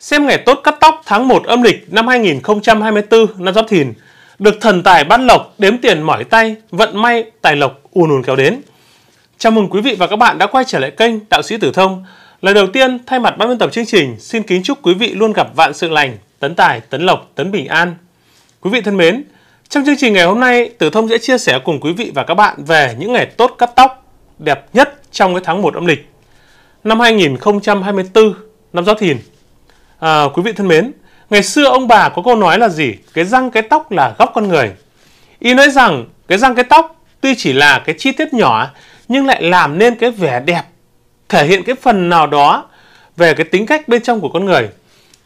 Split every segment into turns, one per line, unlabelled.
xem ngày tốt cắt tóc tháng 1 âm lịch năm 2024 năm Giáp Thìn, được thần tài bắt lộc đếm tiền mỏi tay, vận may, tài lộc ùn ùn kéo đến. Chào mừng quý vị và các bạn đã quay trở lại kênh Đạo sĩ Tử Thông. lần đầu tiên, thay mặt ban biên tập chương trình, xin kính chúc quý vị luôn gặp vạn sự lành, tấn tài, tấn lộc, tấn bình an. Quý vị thân mến, trong chương trình ngày hôm nay, Tử Thông sẽ chia sẻ cùng quý vị và các bạn về những ngày tốt cắt tóc đẹp nhất trong cái tháng 1 âm lịch. Năm 2024, năm Giáp Thìn, à, quý vị thân mến, ngày xưa ông bà có câu nói là gì? Cái răng cái tóc là góc con người. y nói rằng cái răng cái tóc tuy chỉ là cái chi tiết nhỏ nhưng lại làm nên cái vẻ đẹp, thể hiện cái phần nào đó về cái tính cách bên trong của con người.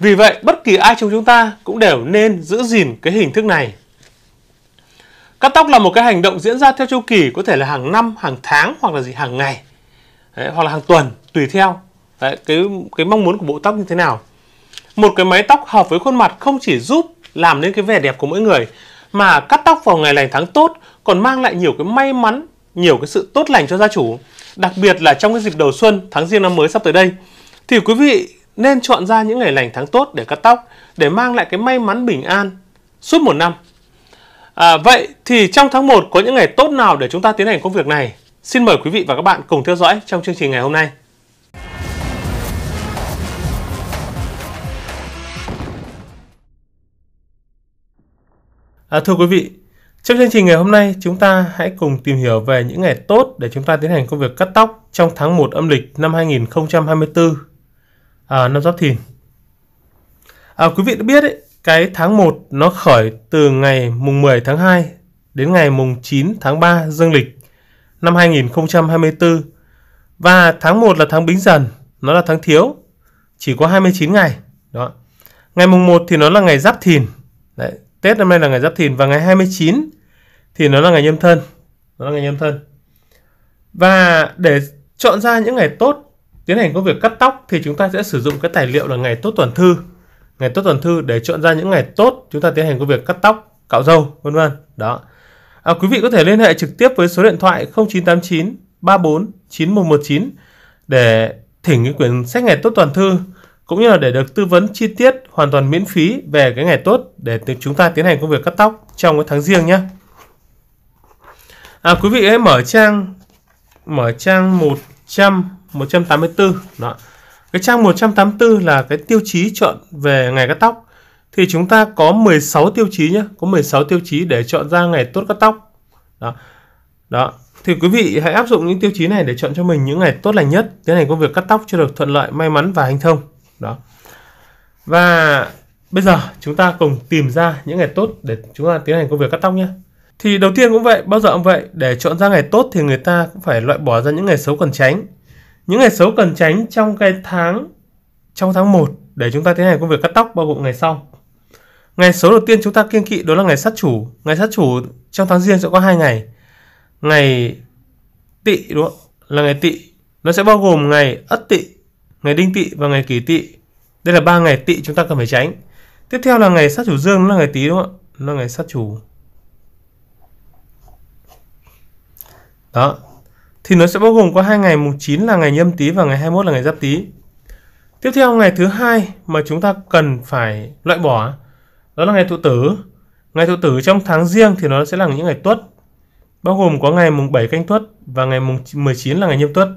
Vì vậy, bất kỳ ai trong chúng ta cũng đều nên giữ gìn cái hình thức này. Cắt tóc là một cái hành động diễn ra theo chu kỳ có thể là hàng năm, hàng tháng hoặc là gì hàng ngày. Đấy, hoặc là hàng tuần tùy theo Đấy, cái cái mong muốn của bộ tóc như thế nào một cái máy tóc hợp với khuôn mặt không chỉ giúp làm nên cái vẻ đẹp của mỗi người mà cắt tóc vào ngày lành tháng tốt còn mang lại nhiều cái may mắn, nhiều cái sự tốt lành cho gia chủ. Đặc biệt là trong cái dịp đầu xuân, tháng riêng năm mới sắp tới đây thì quý vị nên chọn ra những ngày lành tháng tốt để cắt tóc để mang lại cái may mắn bình an suốt một năm. À, vậy thì trong tháng 1 có những ngày tốt nào để chúng ta tiến hành công việc này? Xin mời quý vị và các bạn cùng theo dõi trong chương trình ngày hôm nay. À, thưa quý vị, trong chương trình ngày hôm nay chúng ta hãy cùng tìm hiểu về những ngày tốt để chúng ta tiến hành công việc cắt tóc trong tháng 1 âm lịch năm 2024 à, năm Giáp Thìn. À, quý vị đã biết ấy, cái tháng 1 nó khởi từ ngày mùng 10 tháng 2 đến ngày mùng 9 tháng 3 dương lịch năm 2024 và tháng 1 là tháng Bính Dần, nó là tháng thiếu, chỉ có 29 ngày. Đó. Ngày mùng 1 thì nó là ngày Giáp Thìn. Đấy, Tết năm nay là ngày Giáp Thìn và ngày 29 thì nó là ngày nhâm thân. Nó là ngày nhâm thân. Và để chọn ra những ngày tốt tiến hành công việc cắt tóc thì chúng ta sẽ sử dụng cái tài liệu là ngày tốt tuần thư. Ngày tốt tuần thư để chọn ra những ngày tốt chúng ta tiến hành công việc cắt tóc, cạo râu, vân vân. Đó. À, quý vị có thể liên hệ trực tiếp với số điện thoại 0989 34 9119 để thỉnh cái quyển sách ngày tốt toàn thư cũng như là để được tư vấn chi tiết hoàn toàn miễn phí về cái ngày tốt để chúng ta tiến hành công việc cắt tóc trong cái tháng riêng nhé. À, quý vị hãy mở trang mở trang 100 184 đó. Cái trang 184 là cái tiêu chí chọn về ngày cắt tóc thì chúng ta có 16 tiêu chí nhé, có 16 tiêu chí để chọn ra ngày tốt cắt tóc. Đó. Đó, thì quý vị hãy áp dụng những tiêu chí này để chọn cho mình những ngày tốt lành nhất, tiến hành công việc cắt tóc cho được thuận lợi, may mắn và hành thông đó và bây giờ chúng ta cùng tìm ra những ngày tốt để chúng ta tiến hành công việc cắt tóc nhé thì đầu tiên cũng vậy bao giờ cũng vậy để chọn ra ngày tốt thì người ta cũng phải loại bỏ ra những ngày xấu cần tránh những ngày xấu cần tránh trong cái tháng trong tháng 1 để chúng ta tiến hành công việc cắt tóc bao gồm ngày sau ngày xấu đầu tiên chúng ta kiên kỵ đó là ngày sát chủ ngày sát chủ trong tháng riêng sẽ có hai ngày ngày tị đúng không là ngày tị nó sẽ bao gồm ngày ất tị ngày đinh tỵ và ngày kỷ tỵ. Đây là ba ngày tỵ chúng ta cần phải tránh. Tiếp theo là ngày sát chủ dương là ngày tý đúng không ạ? là ngày sát chủ. Đó. Thì nó sẽ bao gồm có hai ngày mùng 9 là ngày nhâm tý và ngày 21 là ngày giáp tý. Tiếp theo ngày thứ hai mà chúng ta cần phải loại bỏ đó là ngày thụ tử. Ngày thụ tử trong tháng riêng thì nó sẽ là những ngày tuất bao gồm có ngày mùng 7 canh tuất và ngày mùng 19 là ngày nhâm tuất.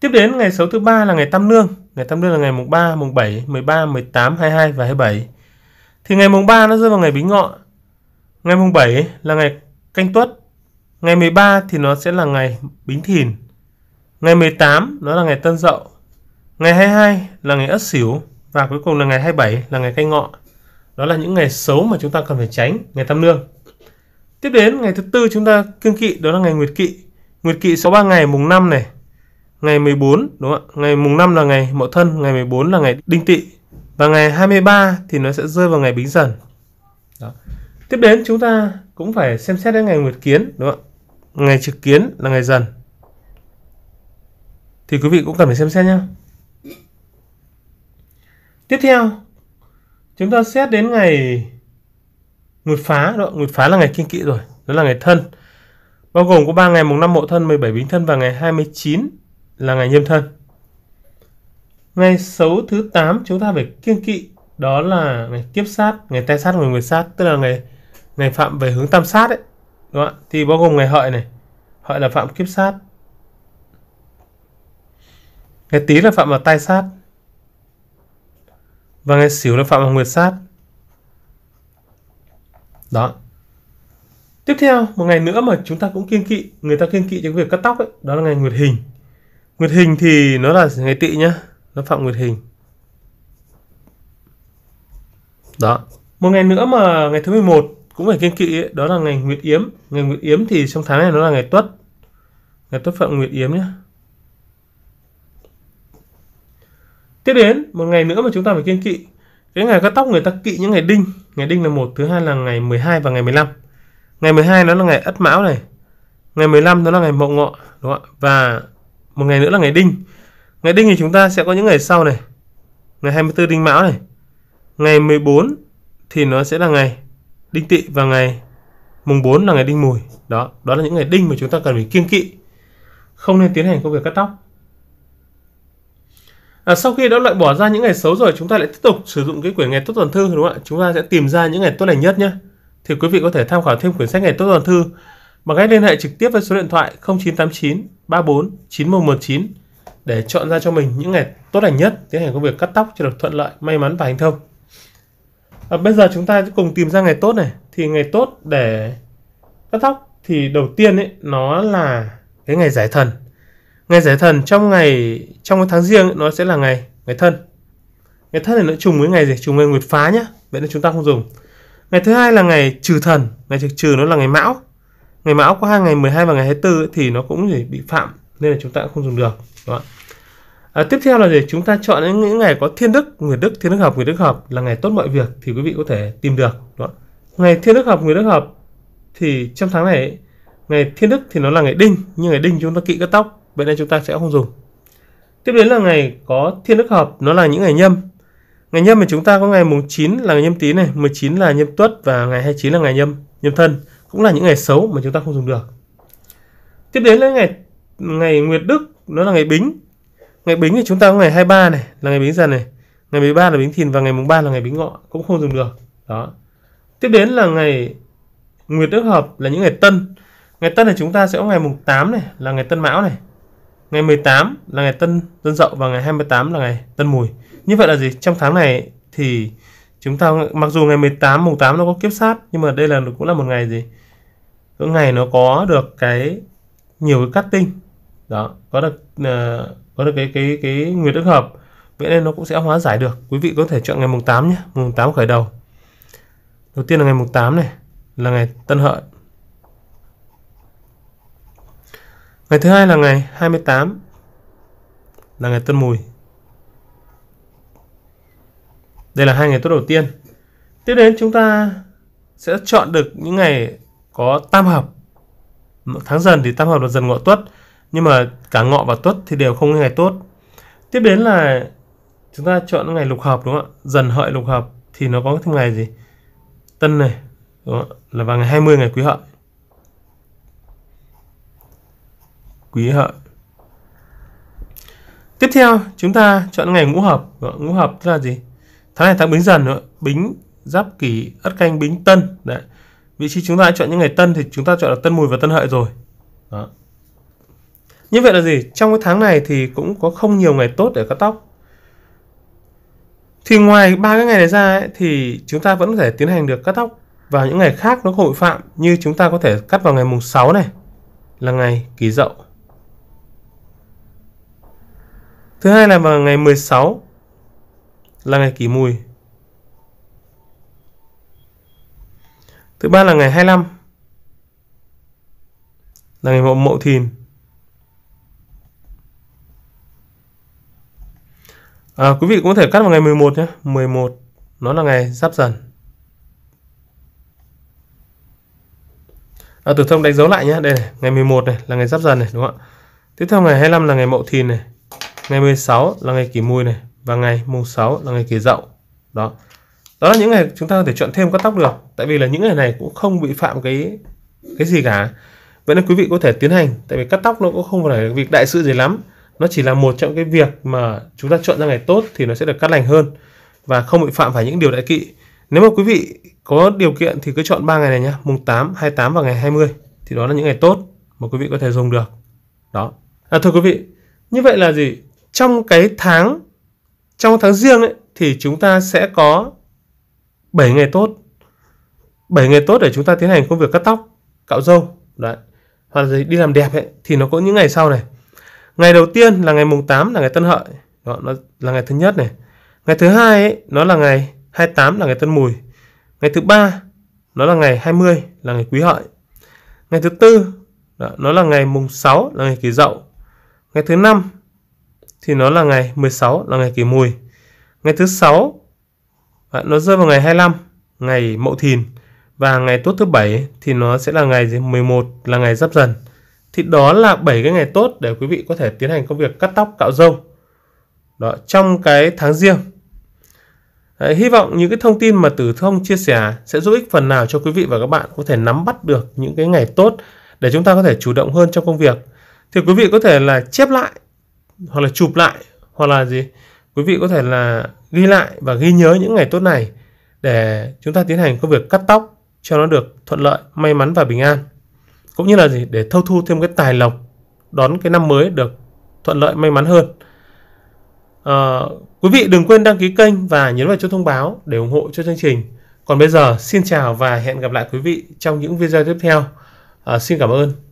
Tiếp đến ngày xấu thứ ba là ngày tam lương. Ngày tam lương là ngày mùng 3, mùng 7, 13, 18, 22 và 27. Thì ngày mùng 3 nó rơi vào ngày Bính Ngọ. Ngày mùng 7 là ngày Canh Tuất. Ngày 13 thì nó sẽ là ngày Bính Thìn. Ngày 18 nó là ngày Tân Dậu. Ngày 22 là ngày Ất Sửu và cuối cùng là ngày 27 là ngày Canh Ngọ. Đó là những ngày xấu mà chúng ta cần phải tránh, ngày tam lương. Tiếp đến ngày thứ tư chúng ta kiêng kỵ đó là ngày Nguyệt Kỵ. Nguyệt Kỵ 63 ngày mùng 5 này, ngày 14 đúng không ạ? Ngày mùng 5 là ngày Mậu Thân, ngày 14 là ngày Đinh Tỵ và ngày 23 thì nó sẽ rơi vào ngày Bính Dần. Đó. Tiếp đến chúng ta cũng phải xem xét đến ngày Nguyệt Kiến đúng không ạ? Ngày Trực Kiến là ngày Dần. Thì quý vị cũng cần phải xem xét nhé. Tiếp theo chúng ta xét đến ngày Nguyệt Phá, đó, Nguyệt Phá là ngày kinh kỵ rồi, đó là ngày Thân. Bao gồm có 3 ngày mùng 5 Mậu Thân, 17 Bính Thân và ngày 29 là ngày nhâm thân. Ngày xấu thứ 8 chúng ta phải kiêng kỵ đó là ngày kiếp sát, ngày tai sát ngày người sát, tức là ngày ngày phạm về hướng tam sát ấy. Đúng không Thì bao gồm ngày hợi này. Hợi là phạm kiếp sát. Ngày tí là phạm vào tai sát. Và ngày xỉu là phạm vào nguyệt sát. Đó. Tiếp theo, một ngày nữa mà chúng ta cũng kiên kỵ, người ta kiên kỵ cho việc cắt tóc ấy, đó là ngày nguyệt hình nguyệt hình thì nó là ngày tỵ nhá nó phạm nguyệt hình đó một ngày nữa mà ngày thứ 11 cũng phải kiên kỵ ấy, đó là ngày nguyệt yếm ngày nguyệt yếm thì trong tháng này nó là ngày tuất ngày tuất phạm nguyệt yếm nhá. tiếp đến một ngày nữa mà chúng ta phải kiên kỵ cái ngày cắt tóc người ta kỵ những ngày đinh ngày đinh là một thứ hai là ngày 12 và ngày 15 ngày 12 nó là ngày ất mão này ngày 15 nó là ngày mậu ngọ đúng không và một ngày nữa là ngày đinh ngày đinh thì chúng ta sẽ có những ngày sau này ngày 24 đinh mão này ngày 14 thì nó sẽ là ngày đinh tỵ và ngày mùng 4 là ngày đinh mùi đó đó là những ngày đinh mà chúng ta cần phải kiêng kỵ không nên tiến hành công việc cắt tóc À, sau khi đã loại bỏ ra những ngày xấu rồi chúng ta lại tiếp tục sử dụng cái quyển ngày tốt tuần thư đúng không ạ chúng ta sẽ tìm ra những ngày tốt lành nhất nhé thì quý vị có thể tham khảo thêm quyển sách ngày tốt tuần thư bằng cách liên hệ trực tiếp với số điện thoại 0989 34 9119 để chọn ra cho mình những ngày tốt lành nhất tiến hành công việc cắt tóc cho được thuận lợi, may mắn và thành thông. À, bây giờ chúng ta sẽ cùng tìm ra ngày tốt này. Thì ngày tốt để cắt tóc thì đầu tiên ấy nó là cái ngày giải thần. Ngày giải thần trong ngày trong cái tháng riêng ấy, nó sẽ là ngày ngày thân. Ngày thân này nó trùng với ngày gì? Trùng ngày nguyệt phá nhá. Vậy nên chúng ta không dùng. Ngày thứ hai là ngày trừ thần, ngày trực trừ nó là ngày mão ngày mão có hai ngày 12 và ngày 24 thì nó cũng bị phạm nên là chúng ta cũng không dùng được đó. À, tiếp theo là gì chúng ta chọn những, ngày có thiên đức người đức thiên đức hợp người đức hợp là ngày tốt mọi việc thì quý vị có thể tìm được đó. ngày thiên đức hợp người đức hợp thì trong tháng này ngày thiên đức thì nó là ngày đinh nhưng ngày đinh chúng ta kỵ cắt tóc vậy nên chúng ta sẽ không dùng tiếp đến là ngày có thiên đức hợp nó là những ngày nhâm ngày nhâm mà chúng ta có ngày mùng 9 là ngày nhâm tý này 19 là nhâm tuất và ngày 29 là ngày nhâm nhâm thân cũng là những ngày xấu mà chúng ta không dùng được tiếp đến là ngày ngày Nguyệt Đức nó là ngày Bính ngày Bính thì chúng ta có ngày 23 này là ngày Bính Dần này ngày 13 là Bính Thìn và ngày mùng 3 là ngày Bính Ngọ cũng không dùng được đó tiếp đến là ngày Nguyệt Đức Hợp là những ngày Tân ngày Tân thì chúng ta sẽ có ngày mùng 8 này là ngày Tân Mão này ngày 18 là ngày Tân Tân Dậu và ngày 28 là ngày Tân Mùi như vậy là gì trong tháng này thì chúng ta mặc dù ngày 18 mùng 8 nó có kiếp sát nhưng mà đây là cũng là một ngày gì mỗi ngày nó có được cái nhiều cái tinh đó có được uh, có được cái cái cái nguyệt đức hợp vậy nên nó cũng sẽ hóa giải được quý vị có thể chọn ngày mùng 8 nhé mùng 8 khởi đầu đầu tiên là ngày mùng 8 này là ngày tân hợi ngày thứ hai là ngày 28 là ngày tân mùi đây là hai ngày tốt đầu tiên tiếp đến chúng ta sẽ chọn được những ngày có tam hợp tháng dần thì tam hợp là dần ngọ tuất nhưng mà cả ngọ và tuất thì đều không ngày tốt tiếp đến là chúng ta chọn ngày lục hợp đúng không ạ dần hợi lục hợp thì nó có thêm ngày gì tân này đúng không? là vào ngày 20 ngày quý hợi quý hợi tiếp theo chúng ta chọn ngày ngũ hợp ngũ hợp tức là gì tháng này tháng bính dần nữa bính giáp kỷ ất canh bính tân đấy vị trí chúng ta chọn những ngày tân thì chúng ta chọn là tân mùi và tân hợi rồi đó như vậy là gì trong cái tháng này thì cũng có không nhiều ngày tốt để cắt tóc thì ngoài ba cái ngày này ra ấy, thì chúng ta vẫn có thể tiến hành được cắt tóc vào những ngày khác nó hội phạm như chúng ta có thể cắt vào ngày mùng 6 này là ngày kỷ dậu thứ hai là vào ngày 16 là ngày kỷ mùi Thứ ba là ngày 25 là ngày mậu mậu thìn. À, quý vị cũng có thể cắt vào ngày 11 nhé, 11 nó là ngày sắp dần. À, tử thông đánh dấu lại nhé, đây này, ngày 11 này là ngày sắp dần này đúng không ạ? Tiếp theo ngày 25 là ngày mậu thìn này, ngày 16 là ngày kỷ mùi này và ngày mùng 6 là ngày kỷ dậu. Đó đó là những ngày chúng ta có thể chọn thêm cắt tóc được tại vì là những ngày này cũng không bị phạm cái cái gì cả vậy nên quý vị có thể tiến hành tại vì cắt tóc nó cũng không phải là việc đại sự gì lắm nó chỉ là một trong cái việc mà chúng ta chọn ra ngày tốt thì nó sẽ được cắt lành hơn và không bị phạm phải những điều đại kỵ nếu mà quý vị có điều kiện thì cứ chọn 3 ngày này nhé mùng 8, 28 và ngày 20 thì đó là những ngày tốt mà quý vị có thể dùng được đó à, thưa quý vị như vậy là gì trong cái tháng trong tháng riêng ấy, thì chúng ta sẽ có 7 ngày tốt 7 ngày tốt để chúng ta tiến hành công việc cắt tóc cạo râu đấy hoặc là đi làm đẹp ấy thì nó có những ngày sau này ngày đầu tiên là ngày mùng 8 là ngày tân hợi đó nó là ngày thứ nhất này ngày thứ hai ấy, nó là ngày 28 là ngày tân mùi ngày thứ ba nó là ngày 20 là ngày quý hợi ngày thứ tư đó, nó là ngày mùng 6 là ngày kỷ dậu ngày thứ năm thì nó là ngày 16 là ngày kỷ mùi ngày thứ sáu à, nó rơi vào ngày 25 ngày Mậu Thìn và ngày tốt thứ bảy thì nó sẽ là ngày gì 11 là ngày Giáp Dần thì đó là 7 cái ngày tốt để quý vị có thể tiến hành công việc cắt tóc cạo râu đó trong cái tháng riêng à, hy vọng những cái thông tin mà Tử Thông chia sẻ sẽ giúp ích phần nào cho quý vị và các bạn có thể nắm bắt được những cái ngày tốt để chúng ta có thể chủ động hơn trong công việc thì quý vị có thể là chép lại hoặc là chụp lại hoặc là gì quý vị có thể là ghi lại và ghi nhớ những ngày tốt này để chúng ta tiến hành công việc cắt tóc cho nó được thuận lợi, may mắn và bình an. Cũng như là gì để thâu thu thêm cái tài lộc đón cái năm mới được thuận lợi, may mắn hơn. À, quý vị đừng quên đăng ký kênh và nhấn vào chuông thông báo để ủng hộ cho chương trình. Còn bây giờ xin chào và hẹn gặp lại quý vị trong những video tiếp theo. À, xin cảm ơn.